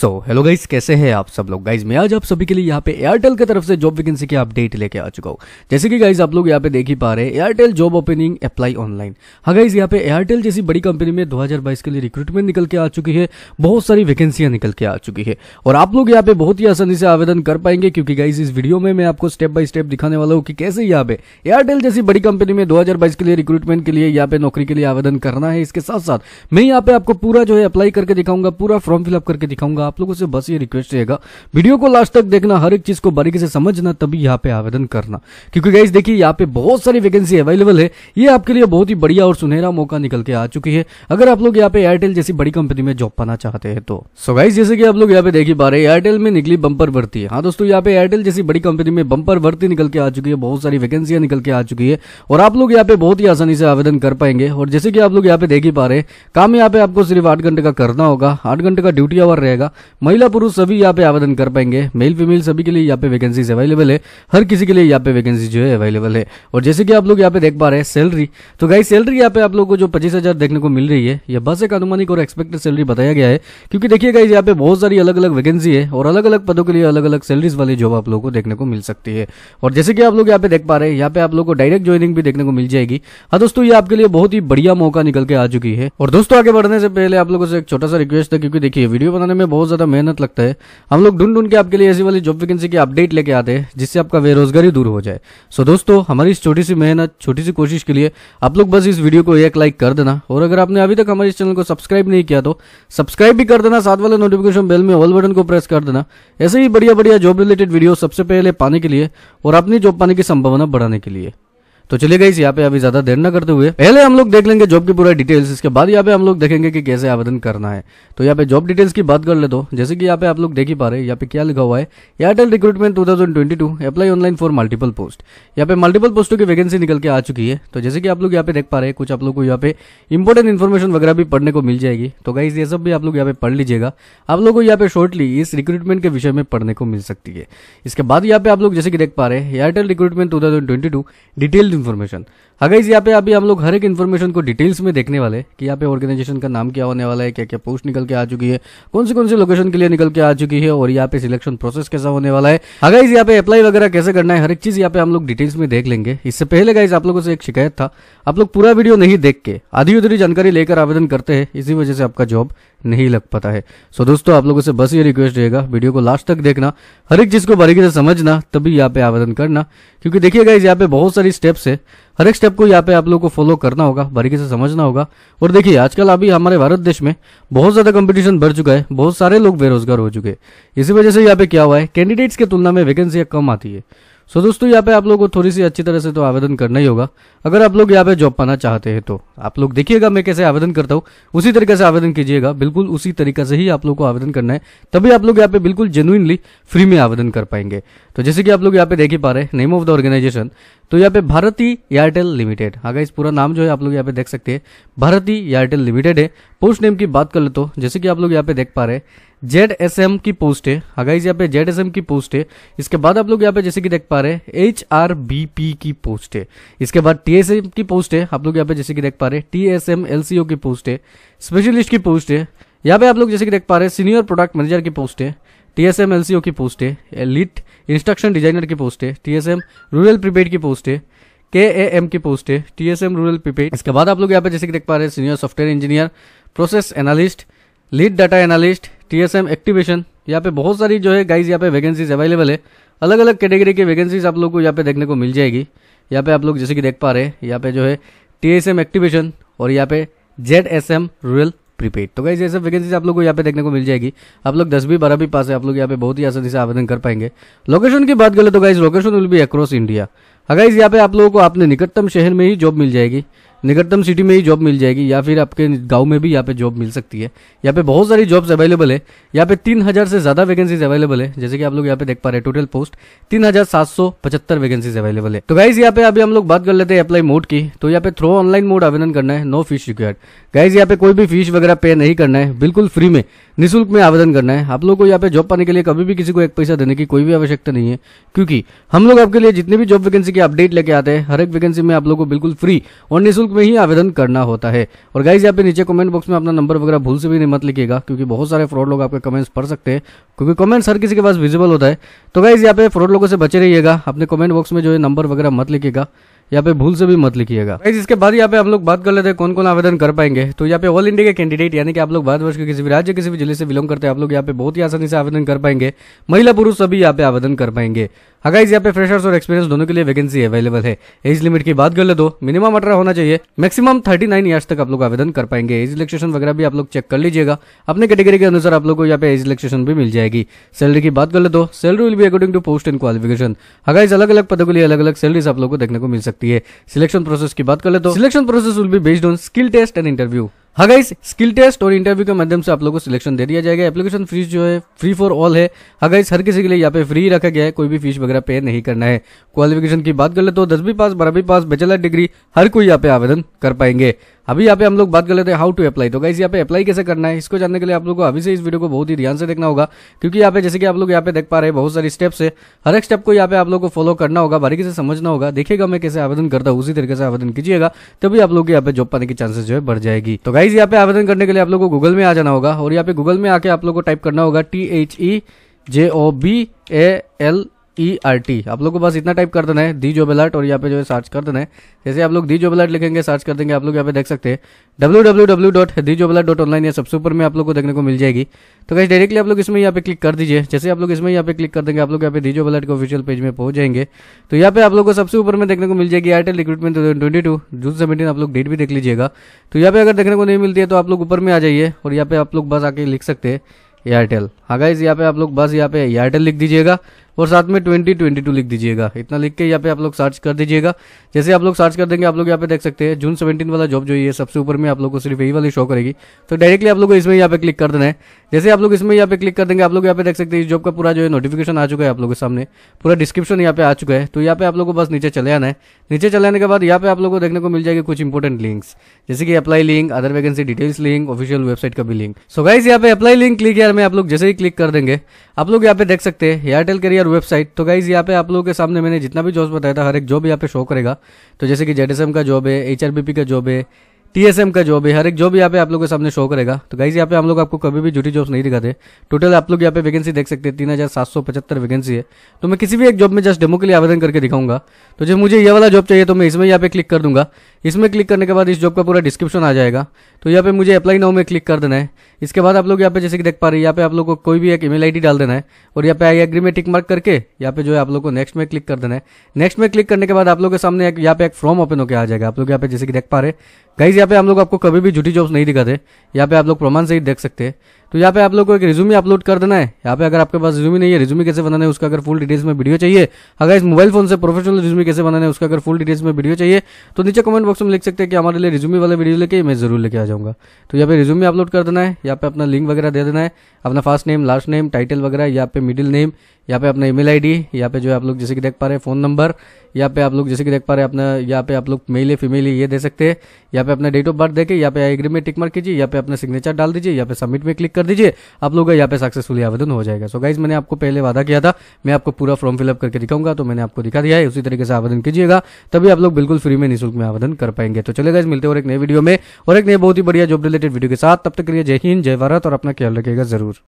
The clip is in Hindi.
सो हेलो गाइज कैसे हैं आप सब लोग गाइज मैं आज आप सभी के लिए यहाँ पे एयरटेल की तरफ से जॉब वैकेंसी की अपडेट लेके आ चुका हूँ जैसे कि गाइज आप लोग यहाँ पे देख ही पा रहे हैं Airtel job opening apply online हाँ गाइज यहाँ पे एयरटेल जैसी बड़ी कंपनी में 2022 के लिए रिक्रूटमेंट निकल के आ चुकी है बहुत सारी वैकेंसियां निकल के आ चुकी है और आप लोग यहाँ पे बहुत ही आसानी से आवेदन कर पाएंगे क्योंकि गाइज इस वीडियो में मैं आपको स्टेप बाय स्टेप दिखाने वाला हूँ कि कैसे यहाँ पे एयरटेल जैसी बड़ी कंपनी में दो के लिए रिक्रूटमेंट के लिए यहाँ पे नौकरी के लिए आवेदन करना है इसके साथ साथ मैं यहाँ पे आपको पूरा जो है अप्लाई करके दिखाऊंगा पूरा फॉर्म फिलअप करके दिखाऊंगा आप लोगों से बस ये रिक्वेस्ट रहेगा वीडियो को लास्ट तक देखना हर एक चीज को बारीकी से समझना तभी यहाँ पे आवेदन करना क्योंकि गाइज देखिए यहाँ पे बहुत सारी वैकेंसी अवेलेबल है ये आपके लिए बहुत ही बढ़िया और सुनहरा मौका निकल के आ चुकी है अगर आप लोग यहाँ पे एयरटेल जैसी बड़ी कंपनी में जॉब पाना चाहते हैं तो सो गाइज जैसे कि आप लोग यहाँ पे देख ही पा रहे एयरटेल में निकली बंपर भर्ती है हाँ दोस्तों यहाँ पे एयरटेल जैसी बड़ी कंपनी में बंपर भर्ती निकल के आ चुकी है बहुत सारी वैकेंसियां निकल के आ चुकी है और आप लोग यहाँ पे बहुत ही आसानी से आवेदन कर पाएंगे और जैसे कि आप लोग यहाँ पे देख ही पा रहे काम यहाँ पे आपको सिर्फ आठ घंटे का करना होगा आठ घंटे का ड्यूटी आवर रहेगा महिला पुरुष सभी यहाँ पे आवेदन कर पाएंगे मेल फीमेल सभी के लिए यहाँ पे वैकेंसीज अवेलेबल है हर किसी के लिए यहाँ पे वैकेंसी जो है अवेलेबल है और जैसे कि आप लोग यहाँ पे देख पा रहे हैं सैलरी तो गाई सैलरी यहाँ पे आप लोग को जो पच्चीस हजार देखने को मिल रही है यह बस एक अनुमानिक और एक्सपेक्टेड सैलरी बताया गया है क्योंकि देखिए गाई यहाँ पे बहुत सारी अलग अलग वैकेंसी है और अलग अलग पदों के लिए अलग अलग सैलरीज वाली जॉब आप लोग को देखने को मिल सकती है और जैसे कि आप लोग यहाँ पे देख पा रहे हैं यहाँ पे आप लोग को डायरेक्ट ज्वाइनिंग भी देखने को मिल जाएगी हाँ दोस्तों ये आपके लिए बहुत ही बढ़िया मौका निकल के आ चुकी है और दोस्तों आगे बढ़ने से पहले आप लोगों से एक छोटा सा रिक्वेस्ट है क्योंकि देखिए वीडियो बनाने में बहुत बहुत ज़्यादा मेहनत लगता है हम लोग ढूंढ ढूंढ के आपके लिए ऐसी वाली जॉब वैकेंसी की अपडेट लेके आते हैं जिससे आपका बेरोजगारी दूर हो जाए सो दोस्तों हमारी इस छोटी सी मेहनत छोटी सी कोशिश के लिए आप लोग बस इस वीडियो को एक लाइक कर देना और अगर आपने अभी तक हमारे इस चैनल को सब्सक्राइब नहीं किया तो सब्सक्राइब भी कर देना साथ वाले नोटिफिकेशन बेल में ऑल बटन को प्रेस कर देना ऐसे ही बढ़िया बढ़िया जॉब रिलेटेड वीडियो सबसे पहले पाने के लिए और अपनी जॉब पाने की संभावना बढ़ाने के लिए तो चलिए गई यहाँ पे अभी ज्यादा देर ना करते हुए पहले हम लोग देख लेंगे जॉब की पूरा डिटेल्स इसके बाद यहाँ पे हम लोग देखेंगे कि कैसे आवेदन करना है तो यहाँ पे जॉब डिटेल्स की बात कर ले तो जैसे कि यहाँ पे आप लोग देख ही पा रहे हैं यहाँ पे क्या लिखा हुआ है Airtel recruitment to apply online for multiple post यहाँ पे मल्टीपल पोस्टों की वैकेंसी निकल के आ चुकी है तो जैसे कि आप लोग यहाँ पे देख पा रहे हैं कुछ आप लोग को यहाँ पे इंपॉर्टेंट इन्फॉर्मेशन वगैरह भी पढ़ने को मिल जाएगी तो गाइज ये सब भी आप लोग यहाँ पे पढ़ लीजिएगा आप लोग को यहाँ पे शॉर्टली इस रिक्रूटमेंट के विषय में पढ़ने को मिल सकती है इसके बाद यहाँ पे आप लोग जैसे कि देख पा रहे हैं Airtel recruitment to detail information अगर हाँ इस यहाँ पे अभी हम लोग हर एक इन्फॉर्मेशन को डिटेल्स में देखने वाले कि यहाँ पे ऑर्गेनाइजेशन का नाम क्या होने वाला है क्या क्या पोस्ट निकल के आ चुकी है कौन से कौन से लोकेशन के लिए निकल के आ चुकी है और यहाँ पे सिलेक्शन प्रोसेस कैसा होने वाला है अगर हाँ इस यहाँ पे अप्लाई वगैरह कैसे करना है हर एक चीज यहाँ पे हम लोग डिटेल्स में देख लेंगे इससे पहले गाइज आप लोगों से एक शिकायत था आप लोग पूरा वीडियो नहीं देख के आधी उधरी जानकारी लेकर आवेदन करते हैं इसी वजह से आपका जॉब नहीं लग पाता है सो दोस्तों आप लोगों से बस ये रिक्वेस्ट रहेगा वीडियो को लास्ट तक देखना हर एक चीज को बारीकी से समझना तभी यहाँ पे आवेदन करना क्योंकि देखिए गाइज यहाँ पे बहुत सारी स्टेप्स है हर एक स्टेप को यहाँ पे आप लोगों को फॉलो करना होगा बारीकी से समझना होगा और देखिए आजकल अभी हमारे भारत देश में बहुत ज़्यादा कंपटीशन बढ़ चुका है बहुत सारे लोग बेरोजगार हो चुके हैं इसी वजह से यहाँ पे क्या हुआ है कैंडिडेट्स की तुलना में वैकेंसियां कम आती है सो दोस्तों यहाँ पे आप लोगों को थोड़ी सी अच्छी तरह से तो आवेदन करना ही होगा अगर आप लोग यहाँ पे जॉब पाना चाहते हैं तो आप लोग देखिएगा मैं कैसे आवेदन करता हूँ उसी तरीके से आवेदन कीजिएगा बिल्कुल उसी तरीके से ही आप लोग को आवेदन करना है तभी आप लोग यहाँ पे बिल्कुल जेनुइनली फ्री में आवेदन कर पाएंगे तो जैसे कि आप लोग यहाँ पे देख ही पा रहे हैं नेम ऑफ द ऑर्गेनाइजेशन तो यहाँ पे भारती एयरटेल लिमिटेड हाँ इस पूरा नाम जो है आप लोग यहाँ पे देख सकते हैं भारती एयरटेल लिमिटेड है पोस्ट नेम की बात कर ले तो जैसे कि आप लोग यहाँ पे देख पा रहे हैं जेड एस एम की पोस्ट है अगाइज हाँ यहाँ पे जेड एस एम की पोस्ट है इसके बाद आप लोग यहाँ पे जैसे कि देख पा रहे हैं एच आर बी पी की पोस्ट है इसके बाद टी एस एम की पोस्ट है आप लोग यहाँ पे जैसे कि देख पा रहे हैं T S M L C O की पोस्ट है स्पेशलिस्ट की पोस्ट है यहाँ पे आप लोग जैसे कि देख पा रहे हैं सीनियर प्रोडक्ट मैनेजर की पोस्ट है टीएसएम एलसीओ की पोस्ट है लिट इंस्ट्रक्शन डिजाइनर की पोस्ट है टीएसएम रूरल प्रीपेड की पोस्ट है के ए एम की पोस्ट है टीएसएम रूरल प्रीपेड इसके बाद आप लोग यहाँ पे जैसे कि देख पा रहे हैं senior software engineer process analyst lead data analyst TSM activation यहाँ पे बहुत सारी जो है गाइज यहाँ पे वैकेंसीज अवेलेबल है अलग अलग कैटेगरी की वैकेंसीज आप लोग को यहाँ पे देखने को मिल जाएगी यहाँ पे आप लोग जैसे कि देख पा रहे हैं यहाँ पे जो है टी एक्टिवेशन और यहाँ पे Z S M rural prepaid तो गाइज ये सब आप लोग को यहाँ पे देखने को मिल जाएगी आप लोग दसवीं बारहवीं पास है आप लोग यहाँ पे बहुत ही आसानी से आवेदन कर पाएंगे लोकेशन की बात करें तो guys location will be across India अगर यहाँ पे आप लोगों को अपने निकटतम शहर में ही जॉब मिल जाएगी निकटतम सिटी में ही जॉब मिल जाएगी या फिर आपके गांव में भी यहाँ पे जॉब मिल सकती है यहाँ पे बहुत सारी जॉब्स अवेलेबल है यहाँ पे तीन हज़ार से ज़्यादा वैकेंसीज अवेलेबल है जैसे कि आप लोग यहाँ पे देख पा रहे हैं टोटल पोस्ट तीन हज़ार सात सौ पचहत्तर वैकेंसीज अवेलेबल है तो गाइज यहाँ पे अभी हम लोग बात कर लेते हैं अप्लाई मोड की तो यहाँ पे थ्रो ऑनलाइन मोड आवेदन करना है नो फीस रिक्वायर्ड गाइज यहाँ पे कोई भी फीस वगैरह पे नहीं करना है बिल्कुल फ्री में निःशुल्क में आवेदन करना है आप लोग को यहाँ पे जॉब पाने के लिए कभी भी किसी को एक पैसा देने की कोई भी आवश्यकता नहीं है क्योंकि हम लोग आपके लिए जितने भी जॉब वैकेंसी की अपडेट लेके आते हैं हर एक वैकेंसी में आप लोग को बिल्कुल फ्री और निःशुल्क शुल्क में ही आवेदन करना होता है और गाइज यहाँ पे नीचे कमेंट बॉक्स में अपना नंबर वगैरह भूल से भी नहीं मत लिखेगा क्योंकि बहुत सारे फ्रॉड लोग आपके कमेंट्स पढ़ सकते हैं क्योंकि कमेंट्स हर किसी के पास विजिबल होता है तो गाइज यहाँ पे फ्रॉड लोगों से बचे रहिएगा अपने कमेंट बॉक्स में जो है नंबर वगैरह मत लिखेगा यहाँ पे भूल से भी मत लिखिएगा इसके बाद यहाँ पे हम लोग बात कर लेते हैं कौन कौन आवेदन कर पाएंगे तो यहाँ पे ऑल इंडिया के कैंडिडेट यानी कि आप लोग भारतवर्ष के किसी भी राज्य किसी भी जिले से बिलोंग करते हैं आप लोग यहाँ पे बहुत ही आसानी से आवेदन कर पाएंगे महिला पुरुष सभी यहाँ पे आवेदन कर पाएंगे अगर हाँ, इस यहाँ पे फ्रेशर्स और एक्सपीरियंस दोनों के लिए वैकेंसी अवेलेबल है एज लिमिट की बात कर ले तो मिनिमम अठारह होना चाहिए मैक्सिमम थर्टी नाइन ईयर्स तक आप लोग आवेदन कर पाएंगे एज इलेक्ट्रेशन वगैरह भी आप लोग चेक कर लीजिएगा अपने कैटेगरी के अनुसार आप लोग को यहाँ पे एज इलेक्ट्रेशन भी मिल जाएगी सैलरी की बात कर ले तो सैलरी विल भी according to post and qualification इस अलग अलग पदों के लिए अलग अलग सैलरीज आप लोग को देखने को मिल सकती सकती है सिलेक्शन प्रोसेस की बात कर ले तो selection process will be based on skill test and interview हाँ गाइस स्किल टेस्ट और इंटरव्यू के माध्यम से आप लोगों को सिलेक्शन दे दिया जाएगा एप्लीकेशन फीस जो है फ्री फॉर ऑल है हाँ गाइस हर किसी के लिए यहाँ पे फ्री रखा गया है कोई भी फीस वगैरह पे नहीं करना है क्वालिफिकेशन की बात कर ले तो दसवीं पास बारहवीं पास बैचलर डिग्री हर कोई यहाँ पे आवेदन कर पाएंगे अभी यहाँ पे हम लोग बात कर लेते हैं हाउ टू अप्लाई तो गाइस यहाँ पे अप्लाई कैसे करना है इसको जानने के लिए आप लोग को अभी से इस वीडियो को बहुत ही ध्यान से देखना होगा क्योंकि यहाँ पे जैसे कि आप लोग यहाँ पे देख पा रहे हैं बहुत सारे स्टेप्स है हर एक स्टेप को यहाँ पे आप लोग को फॉलो करना होगा बारीकी से समझना होगा देखिएगा मैं कैसे आवेदन करता हूँ उसी तरीके से आवेदन कीजिएगा तभी आप लोग यहाँ पे जॉब पाने की चांसेस जो है बढ़ जाएगी तो गाइस गाइज यहाँ पे आवेदन करने के लिए आप लोग को गूगल में आ जाना होगा और यहाँ पे गूगल में आके आप लोग को टाइप करना होगा T H E J O B A L E R T आप लोग को बस इतना टाइप कर देना है दी जॉब अलर्ट और यहाँ पे जो है सर्च कर देना है जैसे आप लोग दी जॉब अलर्ट लिखेंगे सर्च कर देंगे आप लोग यहाँ पे देख सकते हैं W W W dot the job dot online सबसे ऊपर में आप लोग को देखने को मिल जाएगी तो कैसे डायरेक्टली आप लोग इसमें यहाँ पे क्लिक कर दीजिए जैसे आप लोग इसमें यहाँ पे क्लिक कर देंगे आप लोग यहाँ पे दी जॉब अलर्ट के ऑफिशियल पेज में पहुंच जाएंगे तो यहाँ पे आप लोग को सबसे ऊपर में देखने को मिल जाएगी Airtel recruitment twenty two June seventeen आप लोग डेट भी देख लीजिएगा तो यहाँ पे अगर देखने को नहीं मिलती है तो आप लोग ऊपर में आ जाइए और यहाँ पे आप लोग बस आके लिख सकते हैं एयरटेल हाँ गाइज यहाँ पे आप लोग बस यहाँ पे एयरटेल लिख दीजिएगा और साथ में ट्वेंटी ट्वेंटी टू लिख दीजिएगा इतना लिख के यहाँ पे आप लोग सर्च कर दीजिएगा जैसे आप लोग सर्च कर देंगे आप लोग यहाँ पे देख सकते हैं जून सेवेंटीन वाला जॉब जो है सबसे ऊपर में आप लोग को सिर्फ यही वाली शो करेगी तो डायरेक्टली आप लोग इसमें यहाँ पे क्लिक कर देना है जैसे आप लोग इसमें यहाँ पे क्लिक कर देंगे आप लोग यहाँ पे देख सकते हैं इस जॉब का पूरा जो है नोटिफिकेशन आ चुका है आप लोगों के सामने पूरा डिस्क्रिप्शन यहाँ पे आ चुका है तो यहाँ पे आप लोग को बस नीचे चले आना है नीचे चले आने के बाद यहाँ पे आप लोग को देखने को मिल जाएगी कुछ इंपॉर्टेंट लिंक्स जैसे कि apply link other vacancy details link official website का भी लिंक सो गाइज यहाँ पे अप्लाई लिंक क्लिक यार में आप लोग जैसे ही क्लिक कर देंगे आप लोग यहाँ पे देख सकते हैं एयरटेल करियर अनदर वेबसाइट तो गाइज यहाँ पे आप लोगों के सामने मैंने जितना भी जॉब बताया था हर एक जॉब यहाँ पे शो करेगा तो जैसे कि जेड का जॉब है एच का जॉब है टीएसएम का जॉब है हर एक जॉब यहाँ पे आप लोगों के सामने शो करेगा तो गाइज यहाँ पे हम लोग आपको कभी भी झूठी जॉब्स नहीं दिखाते टोटल आप लोग यहाँ पे वैकेंसी देख सकते हैं तीन हज़ार सात सौ पचहत्तर वैकेंसी है तो मैं किसी भी एक जॉब में जस्ट डेमो के लिए आवेदन करके दिखाऊंगा तो जब मुझे ये वाला जॉब चाहिए तो मैं इसमें यहाँ पे क्लिक कर दूंगा इसमें क्लिक करने के बाद इस जॉब का पूरा डिस्क्रिप्शन आ जाएगा तो यहाँ पे मुझे अप्लाई नाउ में क्लिक कर देना है इसके बाद आप लोग यहाँ पे जैसे कि देख पा रहे हैं यहाँ पे आप लोग को कोई भी एक ईमेल आईडी डाल देना है और यहाँ पे आई एग्री में टिक मार्क करके यहाँ पे जो है आप लोग को नेक्स्ट में क्लिक कर देना है नेक्स्ट में क्लिक करने के बाद आप लोग के सामने यहाँ पे एक फॉर्म ओपन होकर आ जाएगा आप लोग यहाँ पे जैसे कि देख पा रहे गाइज यहाँ पे हम लोग आपको कभी भी झूठी जॉब्स नहीं दिखाते यहाँ पे आप लोग प्रमाण ही देख सकते हैं तो यहाँ पे आप लोग को एक रिज्यूमे अपलोड कर देना है यहाँ पे अगर आपके पास रिज्यूम नहीं है रिज्यूम कैसे बनाना है उसका अगर फुल डिटेल्स में वीडियो चाहिए अगर इस मोबाइल फोन से प्रोफेशनल रिज्यूम कैसे बनाना है उसका अगर फुल डिटेल्स में वीडियो चाहिए तो नीचे कमेंट बॉक्स में लिख सकते हैं कि हमारे लिए रिज्यूम वाले वीडियो लेके मैं जरूर लेके आ जाऊंगा तो यहाँ पे रिज्यूमे अपलोड कर देना है यहाँ पे अपना लिंक वगैरह दे देना है अपना first name last name title वगैरह यहाँ पे मिडिल नेम यहाँ पे अपना ईमेल आईडी यहाँ पे जो आप लोग जैसे कि देख पा रहे हैं फोन नंबर यहाँ पे आप लोग जैसे कि देख पा रहे हैं अपना यहाँ पे आप लोग मेल है फीमेल ये दे सकते हैं यहाँ पे अपना डेट ऑफ बर्थ देखे यहाँ पे एग्रीमेंट टिक मार कीजिए यहाँ पे अपना सिग्नेचर डाल दीजिए यहाँ पे सबमिट में क्लिक कर दीजिए आप लोग यहाँ पे सक्सेसफुली आवेदन हो जाएगा सो so गाइज मैंने आपको पहले वादा किया था मैं आपको पूरा फॉर्म फिलअप करके दिखाऊंगा तो मैंने आपको दिखा दिया है उसी तरीके से आवेदन कीजिएगा तभी आप लोग बिल्कुल फ्री में निःशुल्क में आवेदन कर पाएंगे तो चले गाइज मिलते और एक नए वीडियो में और एक नए बहुत ही बढ़िया जॉब रिलेटेड वीडियो के साथ तब तक के लिए जय हिंद जय भारत और अपना ख्याल रखेगा जरूर